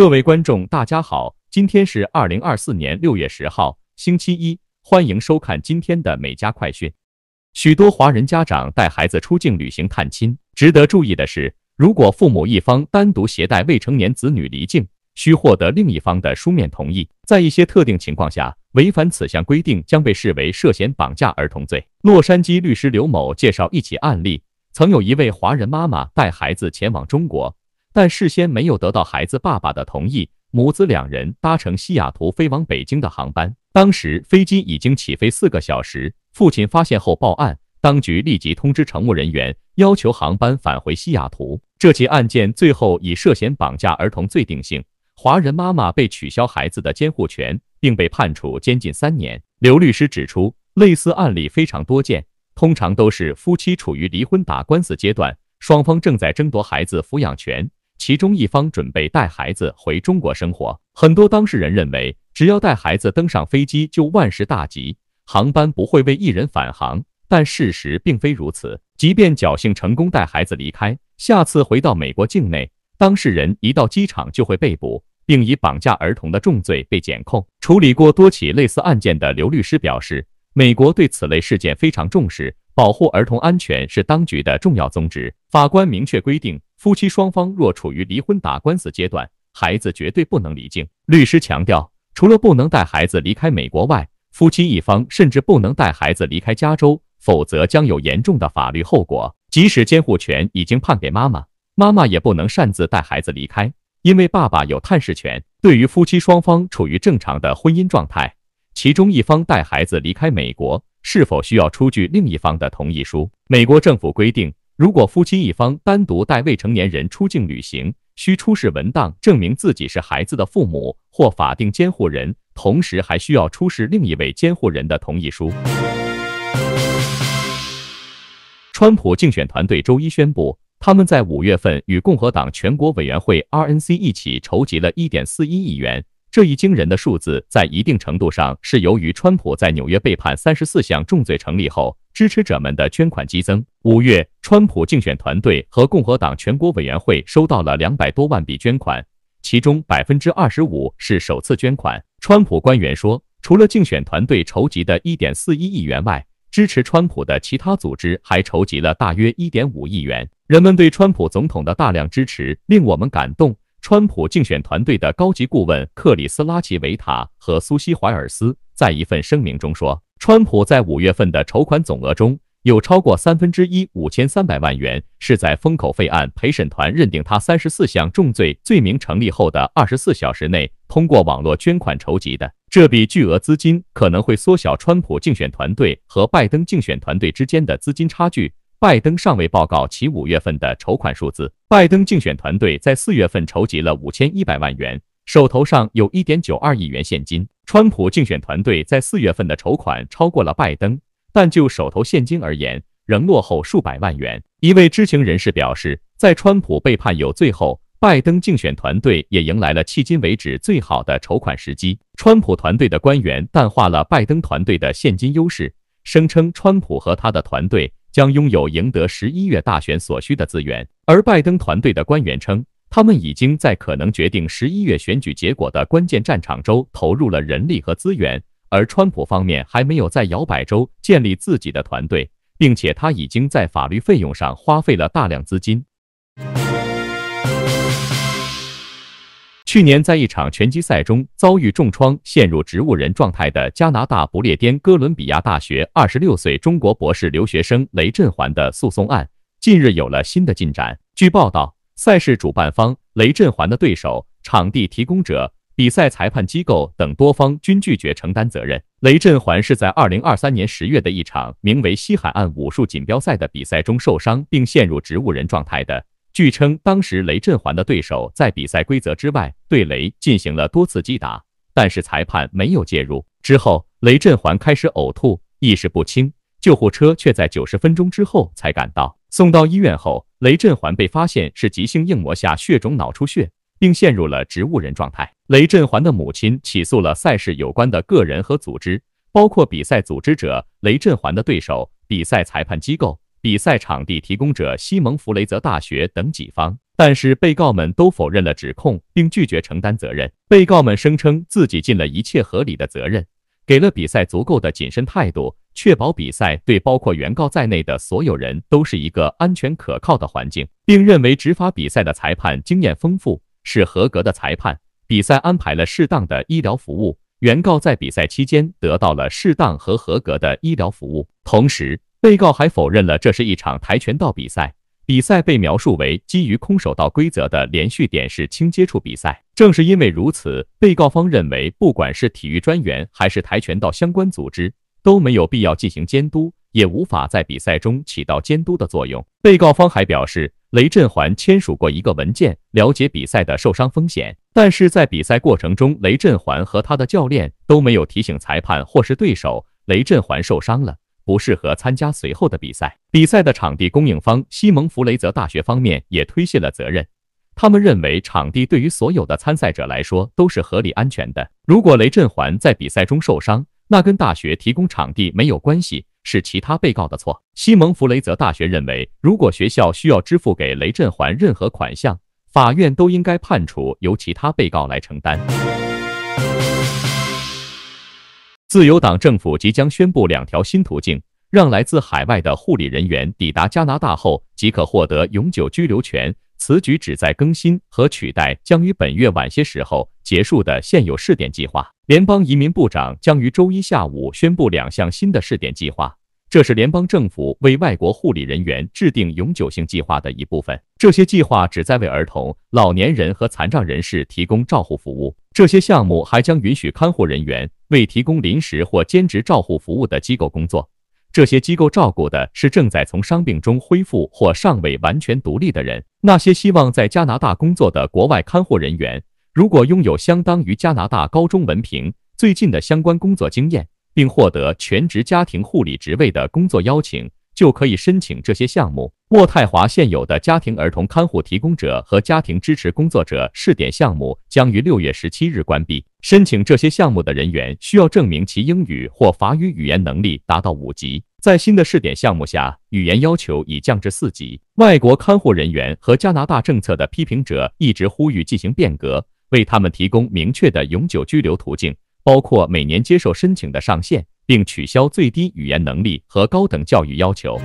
各位观众，大家好，今天是二零二四年六月十号，星期一，欢迎收看今天的美家快讯。许多华人家长带孩子出境旅行探亲。值得注意的是，如果父母一方单独携带未成年子女离境，需获得另一方的书面同意。在一些特定情况下，违反此项规定将被视为涉嫌绑架儿童罪。洛杉矶律师刘某介绍一起案例：曾有一位华人妈妈带孩子前往中国。但事先没有得到孩子爸爸的同意，母子两人搭乘西雅图飞往北京的航班。当时飞机已经起飞四个小时，父亲发现后报案，当局立即通知乘务人员，要求航班返回西雅图。这起案件最后以涉嫌绑架儿童罪定性，华人妈妈被取消孩子的监护权，并被判处监禁三年。刘律师指出，类似案例非常多见，通常都是夫妻处于离婚打官司阶段，双方正在争夺孩子抚养权。其中一方准备带孩子回中国生活，很多当事人认为，只要带孩子登上飞机就万事大吉，航班不会为一人返航。但事实并非如此，即便侥幸成功带孩子离开，下次回到美国境内，当事人一到机场就会被捕，并以绑架儿童的重罪被检控。处理过多起类似案件的刘律师表示，美国对此类事件非常重视。保护儿童安全是当局的重要宗旨。法官明确规定，夫妻双方若处于离婚打官司阶段，孩子绝对不能离境。律师强调，除了不能带孩子离开美国外，夫妻一方甚至不能带孩子离开加州，否则将有严重的法律后果。即使监护权已经判给妈妈，妈妈也不能擅自带孩子离开，因为爸爸有探视权。对于夫妻双方处于正常的婚姻状态，其中一方带孩子离开美国。是否需要出具另一方的同意书？美国政府规定，如果夫妻一方单独带未成年人出境旅行，需出示文档证明自己是孩子的父母或法定监护人，同时还需要出示另一位监护人的同意书。川普竞选团队周一宣布，他们在五月份与共和党全国委员会 （RNC） 一起筹集了一点四一亿元。这一惊人的数字在一定程度上是由于川普在纽约被判三十四项重罪成立后，支持者们的捐款激增。五月，川普竞选团队和共和党全国委员会收到了两百多万笔捐款，其中百分之二十五是首次捐款。川普官员说，除了竞选团队筹集的一点四一亿元外，支持川普的其他组织还筹集了大约一点五亿元。人们对川普总统的大量支持令我们感动。川普竞选团队的高级顾问克里斯拉奇维塔和苏西怀尔斯在一份声明中说，川普在五月份的筹款总额中有超过三分之一，五千三百万元，是在封口费案陪审团认定他三十四项重罪罪名成立后的二十四小时内通过网络捐款筹集的。这笔巨额资金可能会缩小川普竞选团队和拜登竞选团队之间的资金差距。拜登尚未报告其五月份的筹款数字。拜登竞选团队在四月份筹集了五千一百万元，手头上有1.92亿元现金。川普竞选团队在四月份的筹款超过了拜登，但就手头现金而言，仍落后数百万元。一位知情人士表示，在川普被判有罪后，拜登竞选团队也迎来了迄今为止最好的筹款时机。川普团队的官员淡化了拜登团队的现金优势，声称川普和他的团队。将拥有赢得十一月大选所需的资源，而拜登团队的官员称，他们已经在可能决定十一月选举结果的关键战场州投入了人力和资源，而川普方面还没有在摇摆州建立自己的团队，并且他已经在法律费用上花费了大量资金。去年在一场拳击赛中遭遇重创、陷入植物人状态的加拿大不列颠哥伦比亚大学二十六岁中国博士留学生雷振环的诉讼案，近日有了新的进展。据报道，赛事主办方、雷振环的对手、场地提供者、比赛裁判机构等多方均拒绝承担责任。雷振环是在二零二三年十月的一场名为西海岸武术锦标赛的比赛中受伤并陷入植物人状态的。据称，当时雷振环的对手在比赛规则之外对雷进行了多次击打，但是裁判没有介入。之后，雷振环开始呕吐，意识不清，救护车却在九十分钟之后才赶到。送到医院后，雷振环被发现是急性硬膜下血肿脑出血，并陷入了植物人状态。雷振环的母亲起诉了赛事有关的个人和组织，包括比赛组织者、雷振环的对手、比赛裁判机构。比赛场地提供者西蒙弗雷泽大学等几方，但是被告们都否认了指控，并拒绝承担责任。被告们声称自己尽了一切合理的责任，给了比赛足够的谨慎态度，确保比赛对包括原告在内的所有人都是一个安全可靠的环境，并认为执法比赛的裁判经验丰富，是合格的裁判。比赛安排了适当的医疗服务，原告在比赛期间得到了适当和合格的医疗服务，同时。被告还否认了这是一场跆拳道比赛，比赛被描述为基于空手道规则的连续点式轻接触比赛。正是因为如此，被告方认为，不管是体育专员还是跆拳道相关组织，都没有必要进行监督，也无法在比赛中起到监督的作用。被告方还表示，雷振环签署过一个文件，了解比赛的受伤风险，但是在比赛过程中，雷振环和他的教练都没有提醒裁判或是对手，雷振环受伤了。不适合参加随后的比赛。比赛的场地供应方西蒙弗雷泽大学方面也推卸了责任，他们认为场地对于所有的参赛者来说都是合理安全的。如果雷振环在比赛中受伤，那跟大学提供场地没有关系，是其他被告的错。西蒙弗雷泽大学认为，如果学校需要支付给雷振环任何款项，法院都应该判处由其他被告来承担。自由党政府即将宣布两条新途径，让来自海外的护理人员抵达加拿大后即可获得永久居留权。此举旨在更新和取代将于本月晚些时候结束的现有试点计划。联邦移民部长将于周一下午宣布两项新的试点计划。这是联邦政府为外国护理人员制定永久性计划的一部分。这些计划旨在为儿童、老年人和残障人士提供照护服务。这些项目还将允许看护人员为提供临时或兼职照护服务的机构工作。这些机构照顾的是正在从伤病中恢复或尚未完全独立的人。那些希望在加拿大工作的国外看护人员，如果拥有相当于加拿大高中文凭、最近的相关工作经验，并获得全职家庭护理职位的工作邀请，就可以申请这些项目。渥太华现有的家庭儿童看护提供者和家庭支持工作者试点项目将于六月十七日关闭。申请这些项目的人员需要证明其英语或法语语言能力达到五级。在新的试点项目下，语言要求已降至四级。外国看护人员和加拿大政策的批评者一直呼吁进行变革，为他们提供明确的永久居留途径。包括每年接受申请的上限，并取消最低语言能力和高等教育要求。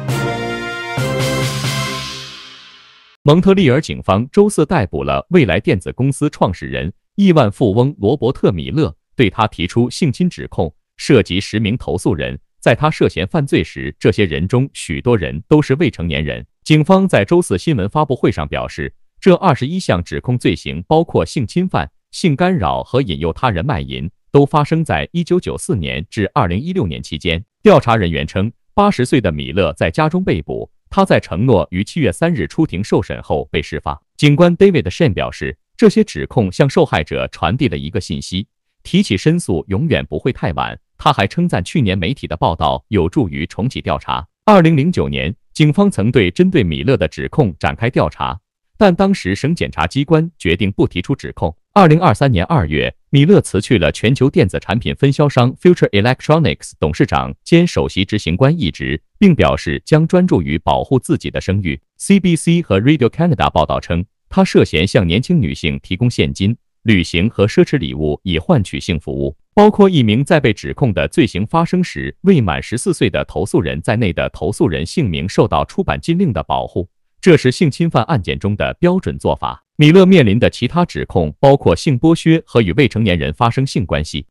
蒙特利尔警方周四逮捕了未来电子公司创始人、亿万富翁罗伯特·米勒，对他提出性侵指控，涉及十名投诉人。在他涉嫌犯罪时，这些人中许多人都是未成年人。警方在周四新闻发布会上表示，这二十一项指控罪行包括性侵犯、性干扰和引诱他人卖淫。都发生在一九九四年至二零一六年期间。调查人员称，八十岁的米勒在家中被捕。他在承诺于七月三日出庭受审后被释放。警官 David Shen 表示，这些指控向受害者传递了一个信息：提起申诉永远不会太晚。他还称赞去年媒体的报道有助于重启调查。二零零九年，警方曾对针对米勒的指控展开调查，但当时省检察机关决定不提出指控。二零二三年二月，米勒辞去了全球电子产品分销商 Future Electronics 董事长兼首席执行官一职，并表示将专注于保护自己的声誉。CBC 和 Radio Canada 报道称，他涉嫌向年轻女性提供现金、旅行和奢侈礼物以换取性服务，包括一名在被指控的罪行发生时未满十四岁的投诉人在内的投诉人姓名受到出版禁令的保护。这是性侵犯案件中的标准做法。米勒面临的其他指控包括性剥削和与未成年人发生性关系。